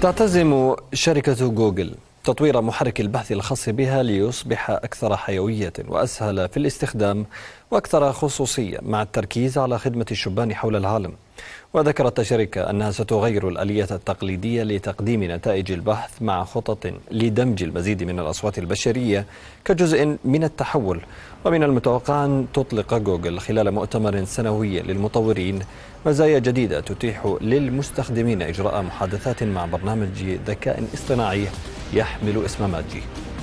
تعتزم شركة جوجل تطوير محرك البحث الخاص بها ليصبح أكثر حيوية وأسهل في الاستخدام وأكثر خصوصية مع التركيز على خدمة الشبان حول العالم وذكرت الشركة أنها ستغير الآلية التقليدية لتقديم نتائج البحث مع خطط لدمج المزيد من الأصوات البشرية كجزء من التحول ومن المتوقع أن تطلق جوجل خلال مؤتمر سنوي للمطورين مزايا جديدة تتيح للمستخدمين إجراء محادثات مع برنامج ذكاء اصطناعي يحمل اسم ماجي